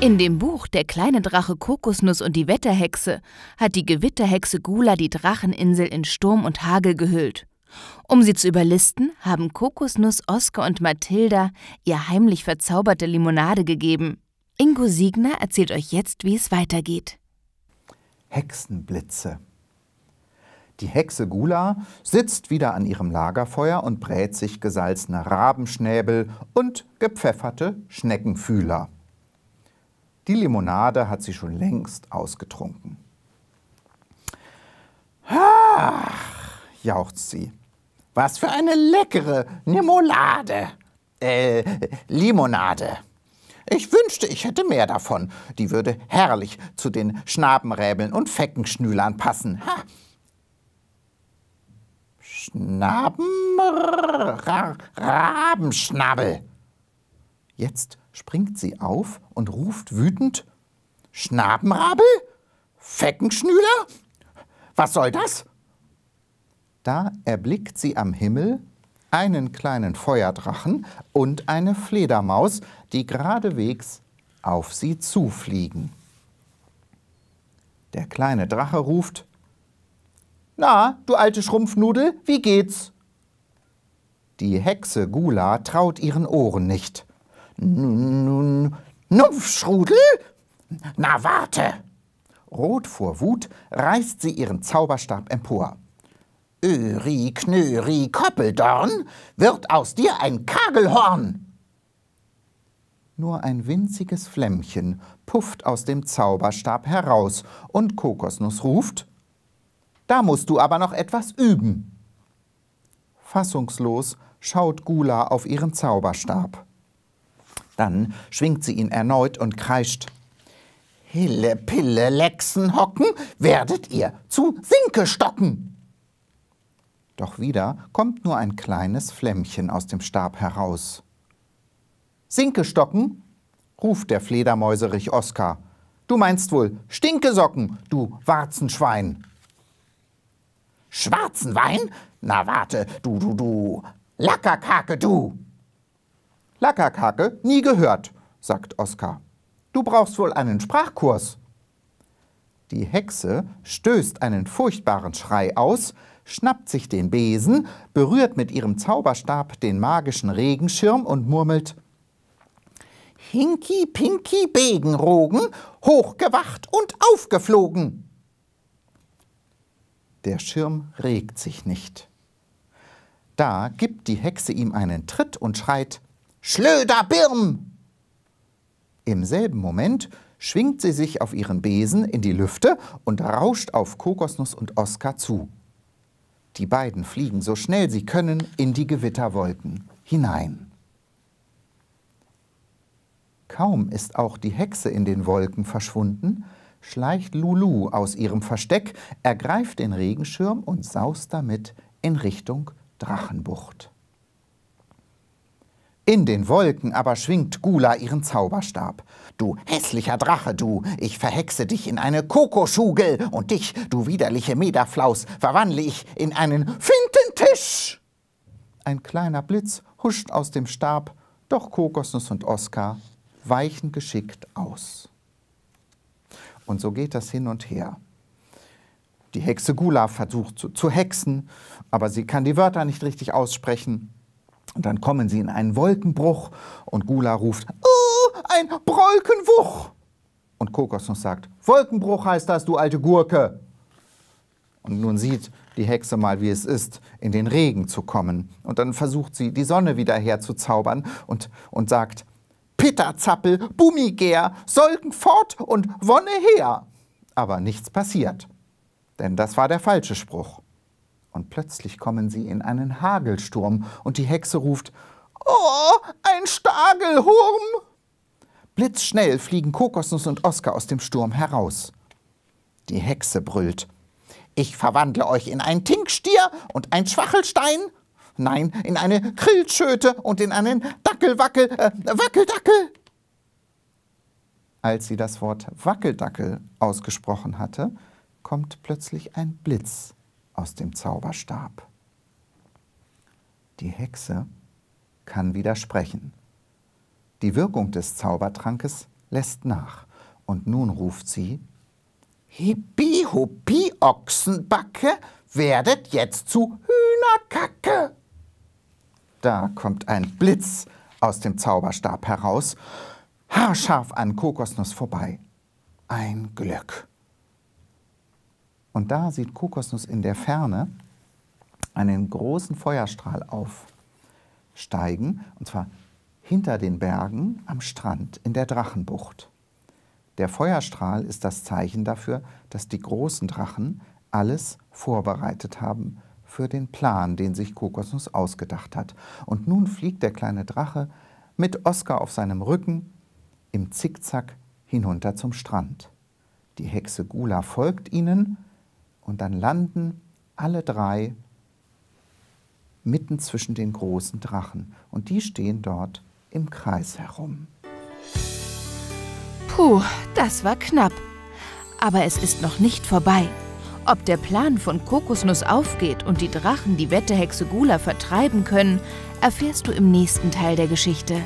In dem Buch Der kleine Drache Kokosnuss und die Wetterhexe hat die Gewitterhexe Gula die Dracheninsel in Sturm und Hagel gehüllt. Um sie zu überlisten, haben Kokosnuss, Oskar und Mathilda ihr heimlich verzauberte Limonade gegeben. Ingo Siegner erzählt euch jetzt, wie es weitergeht. Hexenblitze. Die Hexe Gula sitzt wieder an ihrem Lagerfeuer und brät sich gesalzene Rabenschnäbel und gepfefferte Schneckenfühler. Die Limonade hat sie schon längst ausgetrunken. Ach, jauchzt sie. Was für eine leckere Limonade. Äh, Limonade. Ich wünschte, ich hätte mehr davon. Die würde herrlich zu den Schnabenräbeln und Feckenschnülern passen. Ha. Schnaben, Rabenschnabel. Jetzt springt sie auf und ruft wütend, Schnabenrabel? Feckenschnüler? Was soll das? Da erblickt sie am Himmel einen kleinen Feuerdrachen und eine Fledermaus, die geradewegs auf sie zufliegen. Der kleine Drache ruft, Na, du alte Schrumpfnudel, wie geht's? Die Hexe Gula traut ihren Ohren nicht. Nun, Numpfschrudel? Na, warte! Rot vor Wut reißt sie ihren Zauberstab empor. Öri, Knöri, Koppeldorn, wird aus dir ein Kagelhorn! Nur ein winziges Flämmchen pufft aus dem Zauberstab heraus und Kokosnuss ruft: Da musst du aber noch etwas üben. Fassungslos schaut Gula auf ihren Zauberstab. Dann schwingt sie ihn erneut und kreischt. Hille, Pille, Lexen hocken, werdet ihr zu Sinke stocken. Doch wieder kommt nur ein kleines Flämmchen aus dem Stab heraus. Sinke stocken, ruft der Fledermäuserich Oskar. Du meinst wohl Stinkesocken, du Warzenschwein. Schwarzen Wein? Na warte, du, du, du, Lackerkake, du! Lackerkake, nie gehört, sagt Oskar. Du brauchst wohl einen Sprachkurs. Die Hexe stößt einen furchtbaren Schrei aus, schnappt sich den Besen, berührt mit ihrem Zauberstab den magischen Regenschirm und murmelt Hinki Pinki Begenrogen, hochgewacht und aufgeflogen. Der Schirm regt sich nicht. Da gibt die Hexe ihm einen Tritt und schreit Schlöder Birn! Im selben Moment schwingt sie sich auf ihren Besen in die Lüfte und rauscht auf Kokosnuss und Oskar zu. Die beiden fliegen so schnell sie können in die Gewitterwolken hinein. Kaum ist auch die Hexe in den Wolken verschwunden, schleicht Lulu aus ihrem Versteck, ergreift den Regenschirm und saust damit in Richtung Drachenbucht. In den Wolken aber schwingt Gula ihren Zauberstab. Du hässlicher Drache, du, ich verhexe dich in eine Kokoschugel und dich, du widerliche Mederflaus, verwandle ich in einen Fintentisch! Ein kleiner Blitz huscht aus dem Stab, doch Kokosnuss und Oskar weichen geschickt aus. Und so geht das hin und her. Die Hexe Gula versucht zu, zu hexen, aber sie kann die Wörter nicht richtig aussprechen. Und dann kommen sie in einen Wolkenbruch und Gula ruft, oh, ein Brolkenwuch. Und Kokosnuss sagt, Wolkenbruch heißt das, du alte Gurke. Und nun sieht die Hexe mal, wie es ist, in den Regen zu kommen. Und dann versucht sie, die Sonne wieder herzuzaubern und, und sagt, Pitterzappel, Bummigär, Solken fort und Wonne her. Aber nichts passiert. Denn das war der falsche Spruch. Und plötzlich kommen sie in einen Hagelsturm und die Hexe ruft Oh, ein Stagelhurm! Blitzschnell fliegen Kokosnuss und Oskar aus dem Sturm heraus. Die Hexe brüllt. Ich verwandle euch in einen Tinkstier und einen Schwachelstein. Nein, in eine Krillschöte und in einen Dackelwackel, äh, Wackeldackel. Als sie das Wort Wackeldackel ausgesprochen hatte, kommt plötzlich ein Blitz aus dem Zauberstab. Die Hexe kann widersprechen. Die Wirkung des Zaubertrankes lässt nach. Und nun ruft sie, Hippie, Huppie, Ochsenbacke, werdet jetzt zu Hühnerkacke. Da kommt ein Blitz aus dem Zauberstab heraus, haarscharf an Kokosnuss vorbei. Ein Glück. Und da sieht Kokosnuss in der Ferne einen großen Feuerstrahl aufsteigen, und zwar hinter den Bergen am Strand in der Drachenbucht. Der Feuerstrahl ist das Zeichen dafür, dass die großen Drachen alles vorbereitet haben für den Plan, den sich Kokosnuss ausgedacht hat. Und nun fliegt der kleine Drache mit Oskar auf seinem Rücken im Zickzack hinunter zum Strand. Die Hexe Gula folgt ihnen und dann landen alle drei mitten zwischen den großen Drachen. Und die stehen dort im Kreis herum. Puh, das war knapp. Aber es ist noch nicht vorbei. Ob der Plan von Kokosnuss aufgeht und die Drachen die Wettehexe Gula vertreiben können, erfährst du im nächsten Teil der Geschichte.